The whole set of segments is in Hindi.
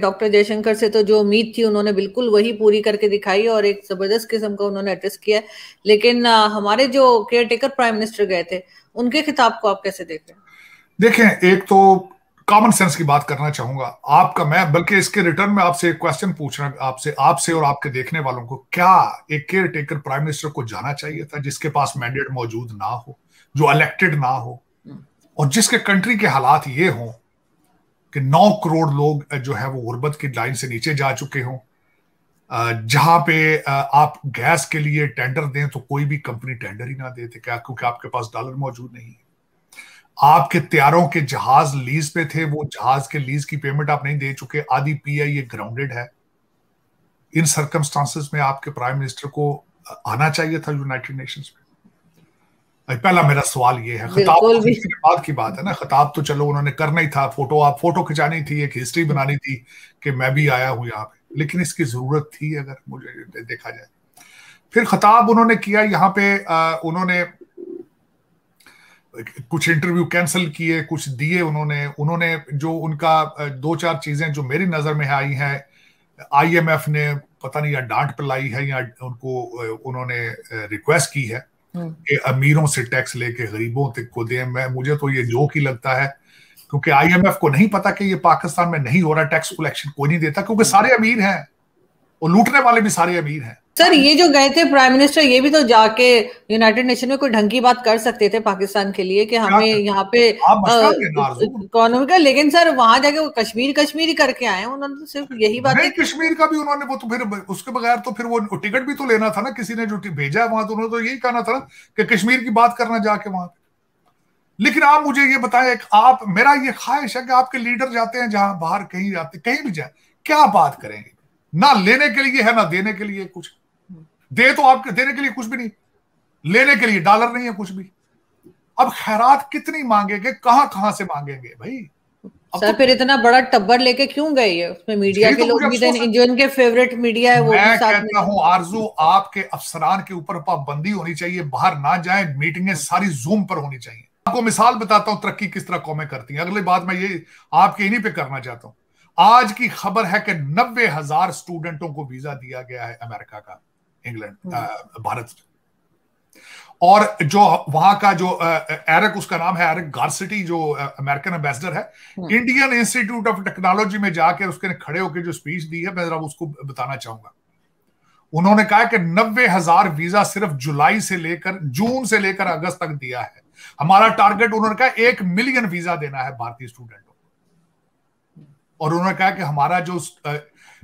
डॉक्टर जयशंकर से तो जो उम्मीद थी उन्होंने बिल्कुल वही पूरी करके दिखाई और एक जबरदस्त किस्म का उन्होंने एड्रेस किया लेकिन हमारे जो केयर टेकर प्राइम मिनिस्टर गए थे उनके खिताब को आप कैसे देख रहे हैं देखें एक तो कॉमन सेंस की बात करना चाहूंगा आपका मैं बल्कि इसके रिटर्न में आपसे एक क्वेश्चन पूछना आपसे आपसे और आपके देखने वालों को क्या एक केयर टेकर प्राइम मिनिस्टर को जाना चाहिए था जिसके पास मैंडेट मौजूद ना हो जो इलेक्टेड ना हो हम्म। और जिसके कंट्री के हालात ये हों कि नौ करोड़ लोग जो है वो गुर्बत की लाइन से नीचे जा चुके हों जहां पे आप गैस के लिए टेंडर दें तो कोई भी कंपनी टेंडर ही ना देते तो क्या क्योंकि आपके पास डॉलर मौजूद नहीं है आपके त्यारों के जहाज लीज पे थे वो जहाज के लीज की पेमेंट आप नहीं दे चुके आदि पी आई ये ग्राउंडेड है इन सर्कमस्टांसिस में आपके प्राइम मिनिस्टर को आना चाहिए था यूनाइटेड नेशंस में पहला मेरा सवाल ये है खिताब तो के बाद की बात है ना खिताब तो चलो उन्होंने करना ही था फोटो आप फोटो खिंचानी थी एक हिस्ट्री बनानी थी कि मैं भी आया हूँ यहाँ पे लेकिन इसकी जरूरत थी अगर मुझे देखा जाए फिर खिताब उन्होंने किया यहाँ पे आ, उन्होंने कुछ इंटरव्यू कैंसिल किए कुछ दिए उन्होंने उन्होंने जो उनका दो चार चीजें जो मेरी नजर में आई हैं आईएमएफ ने पता नहीं या डांट पिलाई है या उनको उन्होंने रिक्वेस्ट की है कि अमीरों से टैक्स लेके गरीबों तक को दें मैं मुझे तो ये जोक ही लगता है क्योंकि आईएमएफ को नहीं पता कि ये पाकिस्तान में नहीं हो रहा टैक्स कलेक्शन कोई नहीं देता क्योंकि सारे अमीर हैं और लूटने वाले भी सारे अमीर हैं सर ये जो गए थे प्राइम मिनिस्टर ये भी तो जाके यूनाइटेड नेशन में कोई ढंग की बात कर सकते थे पाकिस्तान के लिए कि हमें यहाँ पे इकोनॉमी का लेकिन सर वहां जाके वो कश्मीर कश्मीर ही करके आए उन्होंने तो सिर्फ यही बात नहीं कश्मीर का भी उन्होंने वो तो फिर उसके बगैर तो फिर वो टिकट भी तो लेना था ना किसी ने जो भेजा है वहां तो उन्होंने तो यही कहना था ना कि कश्मीर की बात करना जाके वहां लेकिन आप मुझे ये बताए आप मेरा ये ख्वाहिश है कि आपके लीडर जाते हैं जहां बाहर कहीं जाते कहीं भी जाए क्या बात करेंगे ना लेने के लिए है ना देने के लिए कुछ दे तो आपके देने के लिए कुछ भी नहीं लेने के लिए डॉलर नहीं है कुछ भी अब खैरात कितनी मांगेंगे कहां कहां से मांगेंगे भाई सर तो, फिर इतना बड़ा टब्बर लेके क्यों गए ये उसमें मीडिया तो के तो लोग भी जो इनके फेवरेट मीडिया है वो मैं कहता हूँ आरजू आपके अफसरान के ऊपर पाबंदी होनी चाहिए बाहर ना जाए मीटिंगें सारी जूम पर होनी चाहिए आपको मिसाल बताता हूँ तरक्की किस तरह कौमें करती है अगली बात मैं ये आपके इन्हीं पे करना चाहता हूँ आज की खबर है कि नब्बे हजार स्टूडेंटों को वीजा दिया गया है अमेरिका का इंग्लैंड hmm. uh, भारत और जो वहां का जो एरक उसका नाम है एरक गार्सिटी जो अमेरिकन एम्बेसडर है इंडियन इंस्टीट्यूट ऑफ टेक्नोलॉजी में जाकर उसके खड़े होकर जो स्पीच दी है मैं जरा उसको बताना चाहूंगा उन्होंने कहा कि नब्बे हजार वीजा सिर्फ जुलाई से लेकर जून से लेकर अगस्त तक दिया है हमारा टारगेट उन्होंने कहा एक मिलियन वीजा देना है भारतीय स्टूडेंट और उन्होंने कहा कि हमारा जो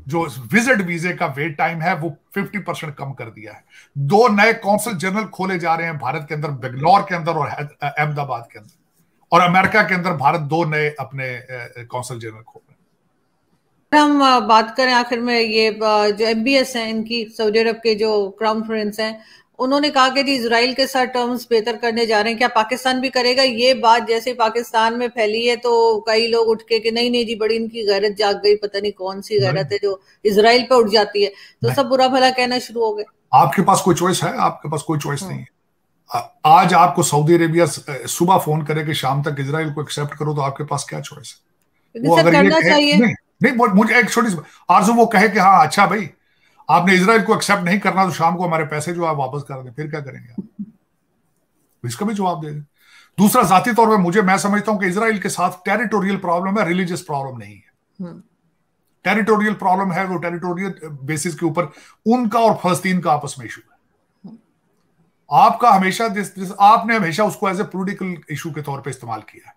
जो विजिट वीजे का वेट टाइम है वो 50 परसेंट कम कर दिया है दो नए कौंसल जनरल खोले जा रहे हैं भारत के अंदर बेंगलोर के अंदर और अहमदाबाद के अंदर और अमेरिका के अंदर भारत दो नए अपने कौंसल जनरल खोल रहे हैं हम बात करें आखिर में ये जो एम हैं इनकी सऊदी अरब के जो क्राउन प्रिंस हैं उन्होंने कहा कि जी इसराइल के साथ टर्म्स बेहतर करने जा रहे हैं क्या पाकिस्तान भी करेगा ये बात जैसे पाकिस्तान में फैली है तो कई लोग उठ के कि नहीं नहीं जी बड़ी इनकी गैरत जाग गई पता नहीं कौन सी गैरत है जो इसराइल पे उठ जाती है तो सब बुरा भला कहना शुरू हो गए आपके पास कोई चॉइस है आपके पास कोई चॉइस हाँ। नहीं है आज आपको सऊदी अरेबिया सुबह फोन करे कि शाम तक इसराइल को एक्सेप्ट करो तो आपके पास क्या चॉइस है वो अगर ये नहीं, नहीं मुझे एक छोटी आरजू वो कहे कि हाँ अच्छा भाई आपने इसराइल को एक्सेप्ट नहीं करना तो शाम को हमारे पैसे जो आप वापस कर दें फिर क्या करेंगे तो इसका भी जवाब दे दें दूसरा जाती तौर पर मुझे मैं समझता हूं कि इसराइल के साथ टेरिटोरियल प्रॉब्लम है रिलीजियस प्रॉब्लम नहीं है टेरिटोरियल प्रॉब्लम हम्म। है वो टेरिटोरियल बेसिस के ऊपर उनका और फलस्तीन का आपस में इशू है आपका हमेशा दिस, दिस आपने हमेशा उसको एज ए पोलिटिकल इशू के तौर पर इस्तेमाल किया है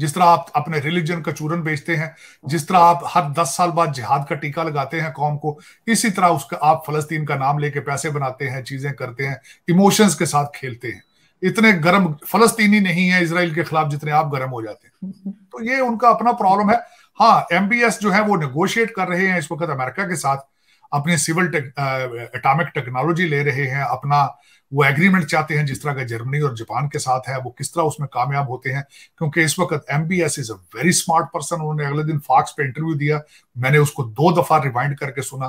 जिस तरह आप अपने रिलीजन का चूरन बेचते हैं जिस तरह आप हर दस साल बाद जिहाद का टीका लगाते हैं कौम को इसी तरह उसका आप फलस्तीन का नाम लेके पैसे बनाते हैं चीजें करते हैं इमोशंस के साथ खेलते हैं इतने गर्म फलस्तीनी नहीं है इसराइल के खिलाफ जितने आप गर्म हो जाते हैं तो ये उनका अपना प्रॉब्लम है हाँ एम जो है वो निगोशिएट कर रहे हैं इस वक्त अमेरिका के साथ अपने सिविल एटॉमिक टेक्नोलॉजी ले रहे हैं अपना वो एग्रीमेंट चाहते हैं जिस तरह का जर्मनी और जापान के साथ है वो किस तरह उसमें कामयाब होते हैं क्योंकि इस वक्त M B S is a very smart person उन्होंने अगले दिन फॉक्स पे इंटरव्यू दिया मैंने उसको दो दफा रिमाइंड करके सुना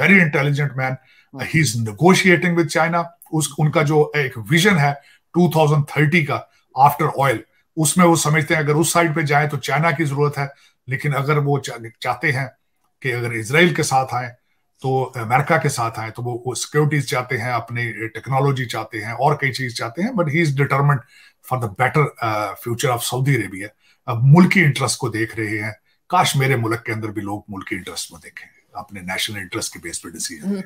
very intelligent man he is negotiating with China उस उनका जो एक विजन है 2030 का आफ्टर ऑयल उसमें वो समझते हैं अगर उस साइड पे जाए तो चाइना की जरूरत है लेकिन अगर वो चाहते हैं कि अगर इसराइल के साथ आए तो अमेरिका के साथ आए तो वो सिक्योरिटीज चाहते हैं अपनी टेक्नोलॉजी चाहते हैं और कई चीज चाहते हैं but he is detriment for the better future of Saudi Arabia अब मुल्की इंटरेस्ट को देख रहे हैं काश मेरे मुल्क के अंदर भी लोग मुल्की इंटरेस्ट को देखें अपने नेशनल इंटरेस्ट के बेस पर डिसीजन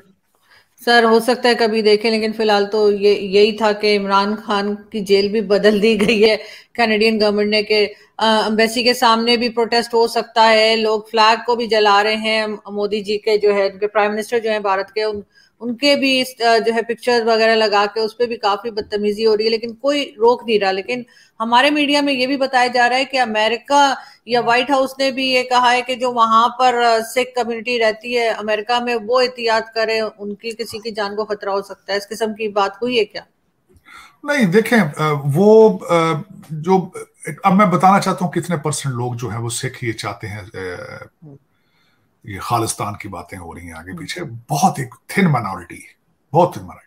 सर हो सकता है कभी देखें लेकिन फिलहाल तो ये यही था कि इमरान खान की जेल भी बदल दी गई है कैनेडियन गवर्नमेंट ने के अम्बेसी के सामने भी प्रोटेस्ट हो सकता है लोग फ्लैग को भी जला रहे हैं मोदी जी के जो है उनके प्राइम मिनिस्टर जो है भारत के उन उनके भी जो है पिक्चर्स वगैरह लगा के उस पर भी काफी बदतमीजी हो रही है लेकिन कोई रोक नहीं रहा लेकिन हमारे मीडिया में ये भी बताया जा रहा है कि अमेरिका या व्हाइट हाउस ने भी ये कहा है कि जो वहां पर सिख कम्युनिटी रहती है अमेरिका में वो एहतियात करे उनकी किसी की जान को खतरा हो सकता है इस किस्म की बात हुई है क्या नहीं देखें वो जो अब मैं बताना चाहता हूँ कितने परसेंट लोग जो है वो सिख ये चाहते हैं ये खालिस्तान की बातें हो रही हैं आगे हम्म। पीछे बहुत एक थिन माइनॉरिटी है बहुत थिन माइनॉरिटी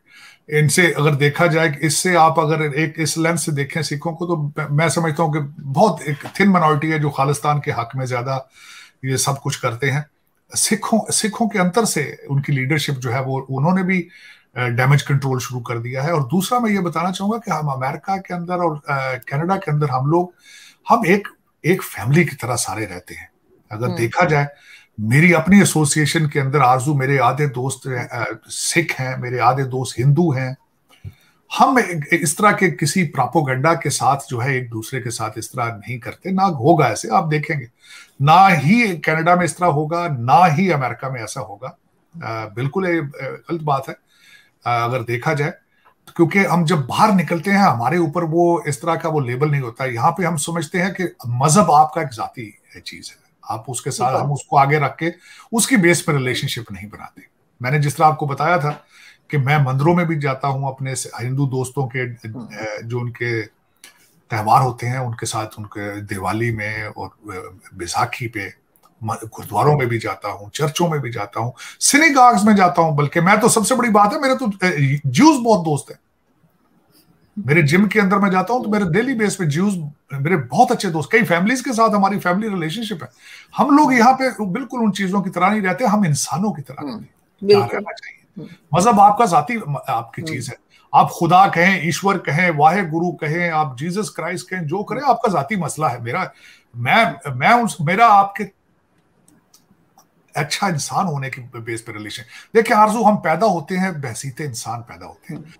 इनसे अगर देखा जाए इससे आप अगर एक इस लेंस से देखें सिखों को तो मैं समझता हूँ कि बहुत एक थिन माइनॉरिटी है जो खालिस्तान के हक में ज्यादा ये सब कुछ करते हैं सिखों सिखों के अंतर से उनकी लीडरशिप जो है वो उन्होंने भी डैमेज कंट्रोल शुरू कर दिया है और दूसरा मैं ये बताना चाहूंगा कि हम अमेरिका के अंदर और कनाडा के अंदर हम लोग हम एक एक फैमिली की तरह सारे रहते हैं अगर हम्म। देखा जाए मेरी अपनी एसोसिएशन के अंदर आजू मेरे आधे दोस्त सिख हैं मेरे आधे दोस्त हिंदू हैं हम इस तरह के किसी प्रापोगंडा के साथ जो है एक दूसरे के साथ इस तरह नहीं करते ना होगा ऐसे आप देखेंगे ना ही कनाडा में इस तरह होगा ना ही अमेरिका में ऐसा होगा आ, बिल्कुल ये गलत बात है आ, अगर देखा जाए क्योंकि हम जब बाहर निकलते हैं हमारे ऊपर वो इस तरह का वो लेबल नहीं होता यहाँ पे हम समझते हैं कि मजहब आपका एक जाती चीज है आप उसके साथ हम उसको आगे रख के उसकी बेस पर रिलेशनशिप नहीं बनाते मैंने जिस तरह आपको बताया था कि मैं मंदिरों में भी जाता हूँ अपने हिंदू दोस्तों के हम्म। जो उनके त्यौहार होते हैं उनके साथ उनके दिवाली में और बैसाखी पे गुरुद्वारों में भी जाता हूँ चर्चों में भी जाता हूँ सिनेगाग्स में जाता हूँ बल्कि मैं तो सबसे बड़ी बात है मेरे तो ज्यूज बहुत दोस्त है मेरे जिम के अंदर मैं जाता हूं तो मेरे डेली बेस पे ज्यूज मेरे बहुत अच्छे दोस्त कई फैमिलीज के साथ हमारी फैमिली रिलेशनशिप है हम लोग यहाँ पे बिल्कुल उन चीजों की तरह नहीं रहते हम इंसानों की तरह हम्म, रहना चाहिए मजहब आपका जाती आपकी हम्म। चीज है आप खुदा कहें ईश्वर कहें वाहे गुरु कहें आप जीसस क्राइस्ट कहें जो करें आपका जाति मसला है मेरा मैं मैं उस मेरा आपके अच्छा इंसान होने के बेस पर रिलेशन देखिए आरजू हम पैदा होते हैं बहसीते इंसान पैदा होते हैं हम्म।